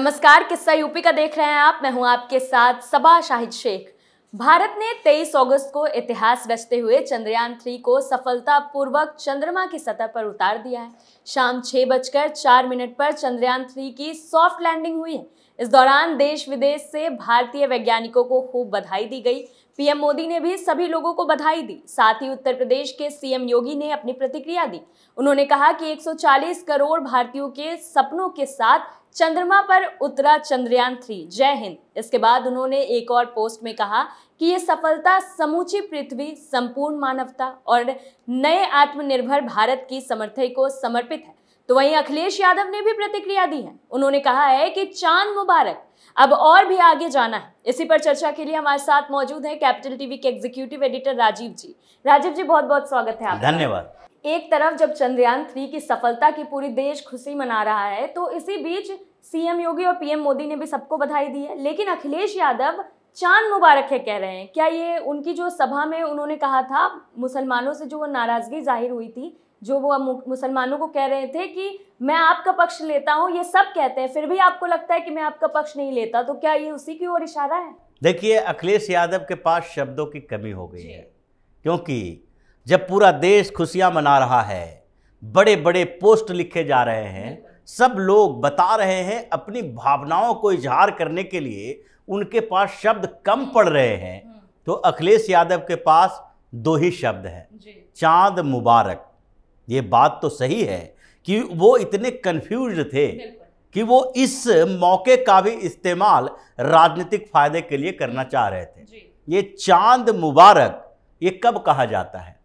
नमस्कार किस्सा यूपी का देख रहे हैं आप मैं हूं आपके साथ सबा शाहिद शेख भारत ने 23 अगस्त को इतिहास रचते हुए चंद्रयान थ्री को सफलतापूर्वक चंद्रमा की सतह पर उतार दिया है शाम छह बजकर चार मिनट पर चंद्रयान थ्री की सॉफ्ट लैंडिंग हुई है इस दौरान देश विदेश से भारतीय वैज्ञानिकों को खूब बधाई दी गई पीएम मोदी ने भी सभी लोगों को बधाई दी साथ ही उत्तर प्रदेश के सीएम योगी ने अपनी प्रतिक्रिया दी उन्होंने कहा कि 140 करोड़ भारतीयों के सपनों के साथ चंद्रमा पर उतरा चंद्रयान थ्री जय हिंद इसके बाद उन्होंने एक और पोस्ट में कहा कि ये सफलता समूची पृथ्वी संपूर्ण मानवता और नए आत्मनिर्भर भारत की समर्थय को समर्पित है तो वहीं अखिलेश यादव ने भी प्रतिक्रिया दी है उन्होंने कहा है कि चांद मुबारक अब और भी आगे जाना है इसी पर चर्चा के लिए हमारे साथ मौजूद है कैपिटल टीवी के एग्जीक्यूटिव एडिटर राजीव जी राजीव जी बहुत बहुत स्वागत है आपका धन्यवाद एक तरफ जब चंद्रयान थ्री की सफलता की पूरी देश खुशी मना रहा है तो इसी बीच सीएम योगी और पीएम मोदी ने भी सबको बधाई दी है लेकिन अखिलेश यादव चांद मुबारक है कह रहे हैं क्या ये उनकी जो सभा में उन्होंने कहा था मुसलमानों से जो वो नाराज़गी जाहिर हुई थी जो वो मुसलमानों को कह रहे थे कि मैं आपका पक्ष लेता हूँ ये सब कहते हैं फिर भी आपको लगता है कि मैं आपका पक्ष नहीं लेता तो क्या ये उसी की ओर इशारा है देखिए अखिलेश यादव के पास शब्दों की कमी हो गई है क्योंकि जब पूरा देश खुशियां मना रहा है बड़े बड़े पोस्ट लिखे जा रहे हैं सब लोग बता रहे हैं अपनी भावनाओं को इजहार करने के लिए उनके पास शब्द कम पड़ रहे हैं तो अखिलेश यादव के पास दो ही शब्द हैं चांद मुबारक ये बात तो सही है कि वो इतने कंफ्यूज थे कि वो इस मौके का भी इस्तेमाल राजनीतिक फायदे के लिए करना चाह रहे थे ये चांद मुबारक ये कब कहा जाता है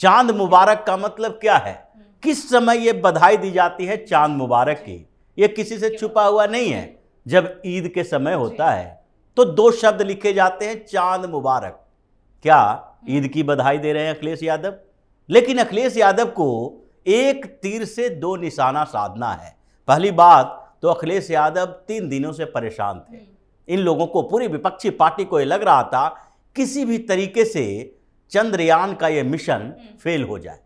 चांद मुबारक का मतलब क्या है किस समय ये बधाई दी जाती है चांद मुबारक की ये किसी से छुपा हुआ नहीं है जब ईद के समय होता है तो दो शब्द लिखे जाते हैं चांद मुबारक क्या ईद की बधाई दे रहे हैं अखिलेश यादव लेकिन अखिलेश यादव को एक तीर से दो निशाना साधना है पहली बात तो अखिलेश यादव तीन दिनों से परेशान थे हम्म। इन लोगों को पूरी विपक्षी पार्टी को ये लग रहा था किसी भी तरीके से चंद्रयान का ये मिशन हम्म। फेल हो जाए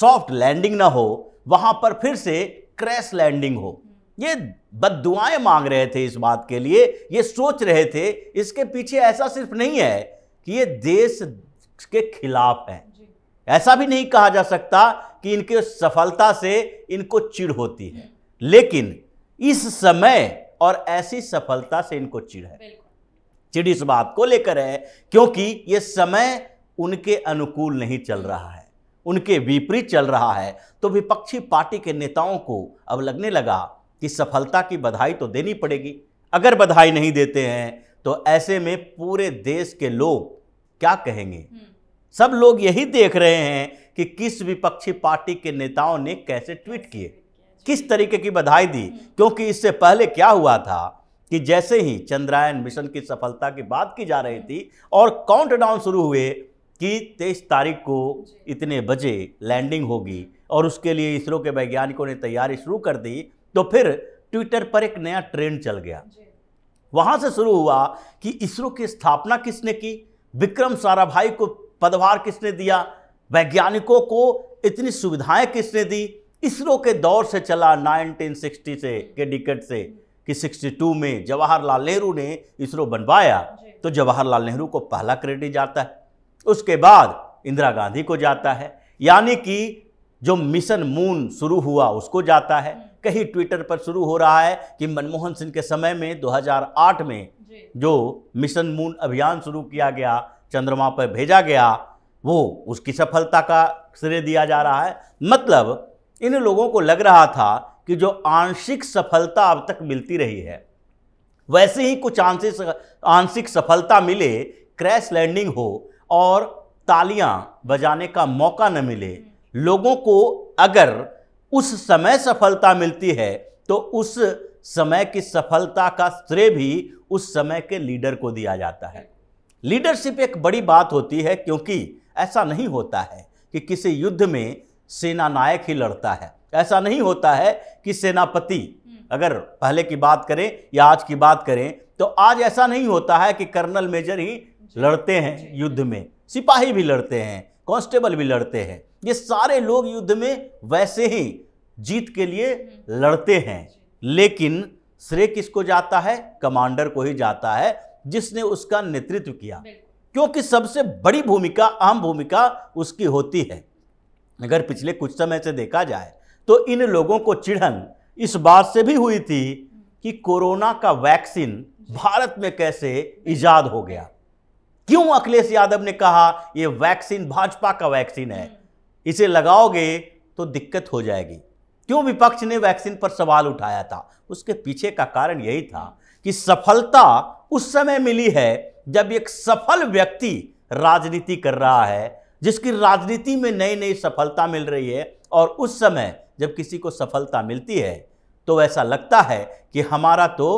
सॉफ्ट लैंडिंग ना हो वहां पर फिर से क्रैश लैंडिंग हो हम्म। ये बदुआएं मांग रहे थे इस बात के लिए ये सोच रहे थे इसके पीछे ऐसा सिर्फ नहीं है कि ये देश के खिलाफ है ऐसा भी नहीं कहा जा सकता कि इनके सफलता से इनको चिड़ होती है हम्म। लेकिन इस समय और ऐसी सफलता से इनको चिड़ है चिड़ इस बात को लेकर है क्योंकि ये समय उनके अनुकूल नहीं चल रहा है उनके विपरीत चल रहा है तो विपक्षी पार्टी के नेताओं को अब लगने लगा कि सफलता की बधाई तो देनी पड़ेगी अगर बधाई नहीं देते हैं तो ऐसे में पूरे देश के लोग क्या कहेंगे हम्म। सब लोग यही देख रहे हैं कि किस विपक्षी पार्टी के नेताओं ने कैसे ट्वीट किए किस तरीके की बधाई दी हम्म। क्योंकि इससे पहले क्या हुआ था कि जैसे ही चंद्रयान मिशन की सफलता की बात की जा रही थी और काउंटडाउन शुरू हुए कि तेईस तारीख को इतने बजे लैंडिंग होगी और उसके लिए इसरो के वैज्ञानिकों ने तैयारी शुरू कर दी तो फिर ट्विटर पर एक नया ट्रेंड चल गया वहां से शुरू हुआ कि इसरो की स्थापना किसने की विक्रम साराभाई को पदभार किसने दिया वैज्ञानिकों को इतनी सुविधाएं किसने दी इसरो के दौर से चला 1960 से के डिकेट से कि 62 में जवाहरलाल नेहरू ने इसरो बनवाया तो जवाहरलाल नेहरू को पहला क्रेडिट जाता है उसके बाद इंदिरा गांधी को जाता है यानी कि जो मिशन मून शुरू हुआ उसको जाता है कहीं ट्विटर पर शुरू हो रहा है कि मनमोहन सिंह के समय में 2008 में जो मिशन मून अभियान शुरू किया गया चंद्रमा पर भेजा गया वो उसकी सफलता का श्रेय दिया जा रहा है मतलब इन लोगों को लग रहा था कि जो आंशिक सफलता अब तक मिलती रही है वैसे ही कुछ आंशिक आंशिक सफलता मिले क्रैश लैंडिंग हो और तालियां बजाने का मौका न मिले लोगों को अगर उस समय सफलता मिलती है तो उस समय की सफलता का श्रेय भी उस समय के लीडर को दिया जाता है लीडरशिप एक बड़ी बात होती है क्योंकि ऐसा नहीं होता है कि किसी युद्ध में सेना नायक ही लड़ता है ऐसा नहीं होता है कि सेनापति अगर पहले की बात करें या आज की बात करें तो आज ऐसा नहीं होता है कि कर्नल मेजर ही लड़ते हैं युद्ध में सिपाही भी लड़ते हैं कांस्टेबल भी लड़ते हैं ये सारे लोग युद्ध में वैसे ही जीत के लिए हम्म। लड़ते हैं लेकिन श्रेय किसको जाता है कमांडर को ही जाता है जिसने उसका नेतृत्व किया क्योंकि सबसे बड़ी भूमिका अहम भूमिका उसकी होती है अगर पिछले कुछ समय से देखा जाए तो इन लोगों को चिढ़न इस बात से भी हुई थी कि कोरोना का वैक्सीन भारत में कैसे ईजाद हो गया क्यों अखिलेश यादव ने कहा यह वैक्सीन भाजपा का वैक्सीन है हम्म। इसे लगाओगे तो दिक्कत हो जाएगी क्यों विपक्ष ने वैक्सीन पर सवाल उठाया था उसके पीछे का कारण यही था कि सफलता उस समय मिली है जब एक सफल व्यक्ति राजनीति कर रहा है जिसकी राजनीति में नई नई सफलता मिल रही है और उस समय जब किसी को सफलता मिलती है तो ऐसा लगता है कि हमारा तो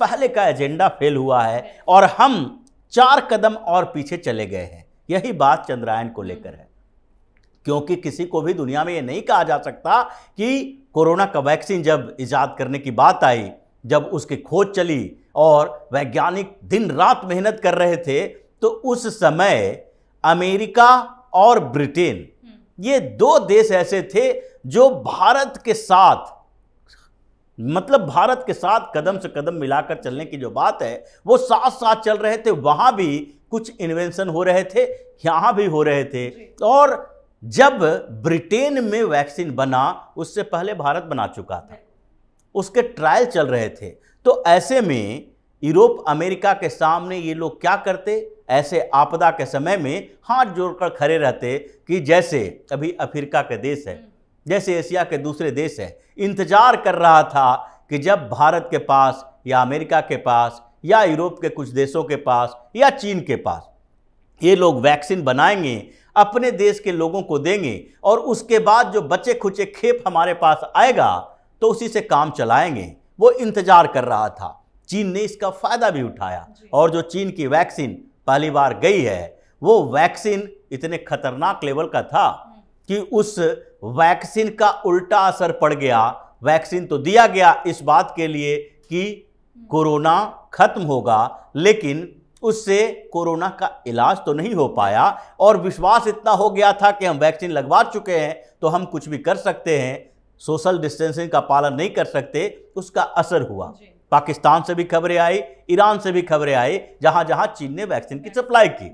पहले का एजेंडा फेल हुआ है और हम चार कदम और पीछे चले गए हैं यही बात चंद्रायन को लेकर है क्योंकि किसी को भी दुनिया में ये नहीं कहा जा सकता कि कोरोना का वैक्सीन जब ईजाद करने की बात आई जब उसकी खोज चली और वैज्ञानिक दिन रात मेहनत कर रहे थे तो उस समय अमेरिका और ब्रिटेन हम्म। ये दो देश ऐसे थे जो भारत के साथ मतलब भारत के साथ कदम से कदम मिलाकर चलने की जो बात है वो साथ साथ चल रहे थे वहाँ भी कुछ इन्वेंशन हो रहे थे यहाँ भी हो रहे थे और जब ब्रिटेन में वैक्सीन बना उससे पहले भारत बना चुका था उसके ट्रायल चल रहे थे तो ऐसे में यूरोप अमेरिका के सामने ये लोग क्या करते ऐसे आपदा के समय में हाथ जोड़कर खड़े रहते कि जैसे अभी अफ्रीका के देश है हम्म। जैसे एशिया के दूसरे देश हैं इंतजार कर रहा था कि जब भारत के पास या अमेरिका के पास या यूरोप के कुछ देशों के पास या चीन के पास ये लोग वैक्सीन बनाएंगे अपने देश के लोगों को देंगे और उसके बाद जो बचे खुचे खेप हमारे पास आएगा तो उसी से काम चलाएंगे वो इंतजार कर रहा था चीन ने इसका फ़ायदा भी उठाया और जो चीन की वैक्सीन पहली बार गई है वो वैक्सीन इतने खतरनाक लेवल का था कि उस वैक्सीन का उल्टा असर पड़ गया वैक्सीन तो दिया गया इस बात के लिए कि कोरोना खत्म होगा लेकिन उससे कोरोना का इलाज तो नहीं हो पाया और विश्वास इतना हो गया था कि हम वैक्सीन लगवा चुके हैं तो हम कुछ भी कर सकते हैं सोशल डिस्टेंसिंग का पालन नहीं कर सकते उसका असर हुआ पाकिस्तान से भी खबरें आई ईरान से भी खबरें आई जहां जहां चीन ने वैक्सीन की सप्लाई की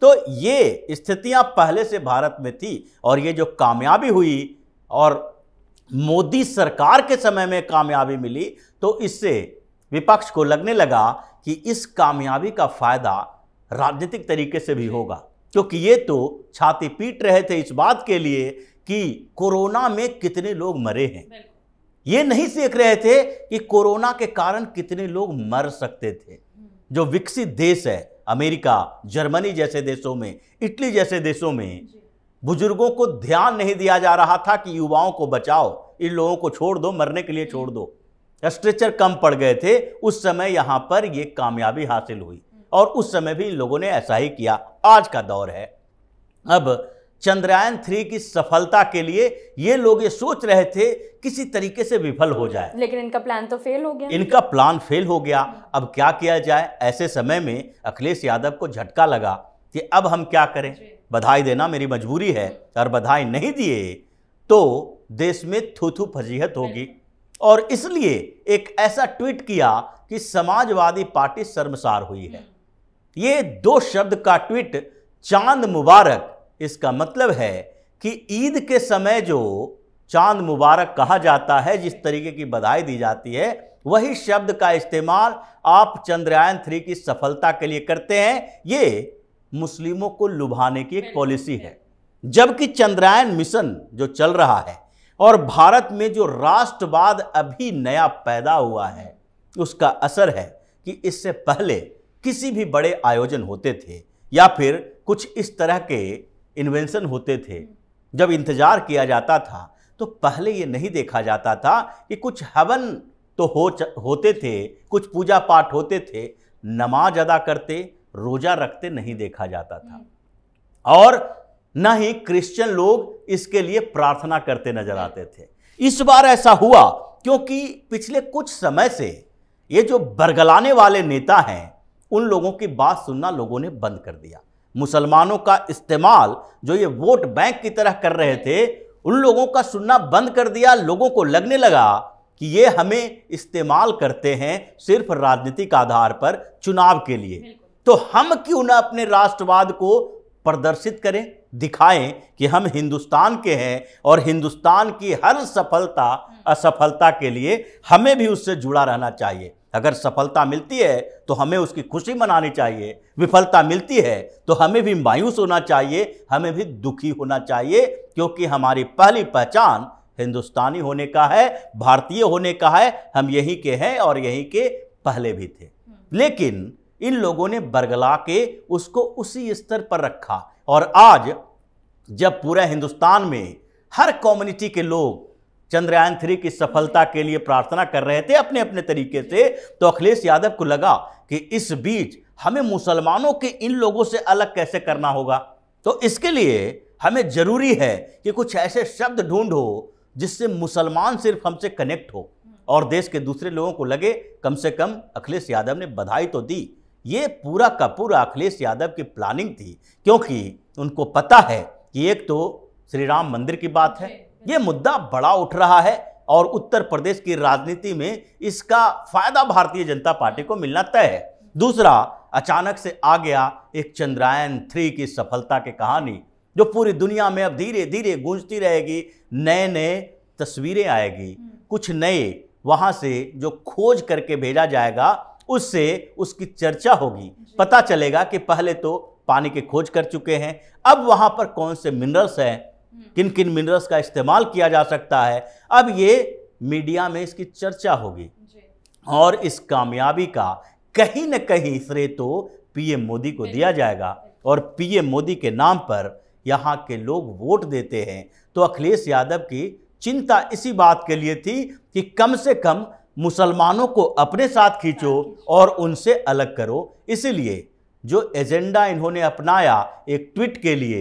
तो ये स्थितियां पहले से भारत में थी और ये जो कामयाबी हुई और मोदी सरकार के समय में कामयाबी मिली तो इससे विपक्ष को लगने लगा कि इस कामयाबी का फायदा राजनीतिक तरीके से भी होगा क्योंकि ये तो छाती पीट रहे थे इस बात के लिए कि कोरोना में कितने लोग मरे हैं ये नहीं सीख रहे थे कि कोरोना के कारण कितने लोग मर सकते थे हम्म। जो विकसित देश है अमेरिका जर्मनी जैसे देशों में इटली जैसे देशों में बुजुर्गों को ध्यान नहीं दिया जा रहा था कि युवाओं को बचाओ इन लोगों को छोड़ दो मरने के लिए छोड़ दो स्ट्रेचर कम पड़ गए थे उस समय यहाँ पर ये कामयाबी हासिल हुई और उस समय भी इन लोगों ने ऐसा ही किया आज का दौर है अब चंद्रयान थ्री की सफलता के लिए ये लोग ये सोच रहे थे किसी तरीके से विफल हो जाए लेकिन इनका प्लान तो फेल हो गया इनका प्लान फेल हो गया अब क्या किया जाए ऐसे समय में अखिलेश यादव को झटका लगा कि अब हम क्या करें बधाई देना मेरी मजबूरी है और बधाई नहीं दिए तो देश में थूथू फजीहत होगी और इसलिए एक ऐसा ट्वीट किया कि समाजवादी पार्टी शर्मसार हुई है हम्म। ये दो शब्द का ट्वीट चांद मुबारक इसका मतलब है कि ईद के समय जो चांद मुबारक कहा जाता है जिस तरीके की बधाई दी जाती है वही शब्द का इस्तेमाल आप चंद्रयान थ्री की सफलता के लिए करते हैं ये मुस्लिमों को लुभाने की एक पॉलिसी है जबकि चंद्रयान मिशन जो चल रहा है और भारत में जो राष्ट्रवाद अभी नया पैदा हुआ है उसका असर है कि इससे पहले किसी भी बड़े आयोजन होते थे या फिर कुछ इस तरह के इन्वेंशन होते थे जब इंतज़ार किया जाता था तो पहले ये नहीं देखा जाता था कि कुछ हवन तो हो होते थे कुछ पूजा पाठ होते थे नमाज अदा करते रोज़ा रखते नहीं देखा जाता था और न ही क्रिश्चियन लोग इसके लिए प्रार्थना करते नजर आते थे इस बार ऐसा हुआ क्योंकि पिछले कुछ समय से ये जो बरगलाने वाले नेता हैं उन लोगों की बात सुनना लोगों ने बंद कर दिया मुसलमानों का इस्तेमाल जो ये वोट बैंक की तरह कर रहे थे उन लोगों का सुनना बंद कर दिया लोगों को लगने लगा कि ये हमें इस्तेमाल करते हैं सिर्फ राजनीतिक आधार पर चुनाव के लिए तो हम क्यों ना अपने राष्ट्रवाद को प्रदर्शित करें दिखाएं कि हम हिंदुस्तान के हैं और हिंदुस्तान की हर सफलता हम्म। असफलता के लिए हमें भी उससे जुड़ा रहना चाहिए अगर सफलता मिलती है तो हमें उसकी खुशी मनानी चाहिए विफलता मिलती है तो हमें भी मायूस होना चाहिए हमें भी दुखी होना चाहिए क्योंकि हमारी पहली पहचान हिंदुस्तानी होने का है भारतीय होने का है हम यहीं के हैं और यहीं के पहले भी थे लेकिन इन लोगों ने बरगला के उसको उसी स्तर पर रखा और आज जब पूरे हिंदुस्तान में हर कम्युनिटी के लोग चंद्रयान थ्री की सफलता के लिए प्रार्थना कर रहे थे अपने अपने तरीके से तो अखिलेश यादव को लगा कि इस बीच हमें मुसलमानों के इन लोगों से अलग कैसे करना होगा तो इसके लिए हमें जरूरी है कि कुछ ऐसे शब्द ढूंढो जिससे मुसलमान सिर्फ हमसे कनेक्ट हो और देश के दूसरे लोगों को लगे कम से कम अखिलेश यादव ने बधाई तो दी ये पूरा का पूरा अखिलेश यादव की प्लानिंग थी क्योंकि उनको पता है कि एक तो श्री राम मंदिर की बात है ये मुद्दा बड़ा उठ रहा है और उत्तर प्रदेश की राजनीति में इसका फायदा भारतीय जनता पार्टी को मिलना तय है दूसरा अचानक से आ गया एक चंद्रयान थ्री की सफलता की कहानी जो पूरी दुनिया में अब धीरे धीरे गूंजती रहेगी नए नए तस्वीरें आएगी कुछ नए वहाँ से जो खोज करके भेजा जाएगा उससे उसकी चर्चा होगी पता चलेगा कि पहले तो पानी की खोज कर चुके हैं अब वहाँ पर कौन से मिनरल्स हैं किन किन मिनरल्स का इस्तेमाल किया जा सकता है अब ये मीडिया में इसकी चर्चा होगी और इस कामयाबी का कहीं न कहीं श्रेय तो पीएम मोदी को दिया जाएगा और पीएम मोदी के नाम पर यहाँ के लोग वोट देते हैं तो अखिलेश यादव की चिंता इसी बात के लिए थी कि कम से कम मुसलमानों को अपने साथ खींचो और उनसे अलग करो इसीलिए जो एजेंडा इन्होंने अपनाया एक ट्वीट के लिए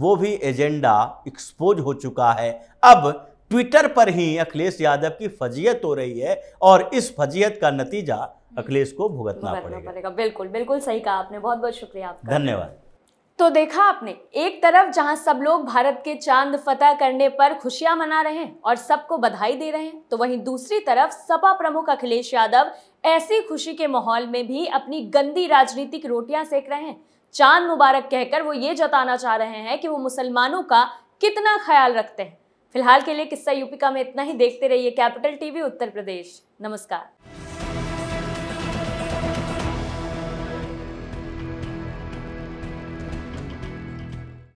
वो भी एजेंडा एक्सपोज हो चुका है अब ट्विटर पर ही अखिलेश यादव की फजीयत हो रही है और इस फजीयत का नतीजा अखिलेश को भुगतना, पड़ेगा।, पड़ेगा बिल्कुल बिल्कुल सही कहा आपने बहुत बहुत शुक्रिया आपका धन्यवाद तो देखा आपने एक तरफ जहां सब लोग भारत के चांद फतह करने पर खुशियां मना रहे हैं और सबको बधाई दे रहे हैं तो वहीं दूसरी तरफ सपा प्रमुख अखिलेश यादव ऐसी खुशी के माहौल में भी अपनी गंदी राजनीतिक रोटियां सेक रहे हैं चांद मुबारक कहकर वो ये जताना चाह रहे हैं कि वो मुसलमानों का कितना ख्याल रखते हैं फिलहाल के लिए किस्सा यूपी का में इतना ही देखते रहिए कैपिटल टीवी उत्तर प्रदेश नमस्कार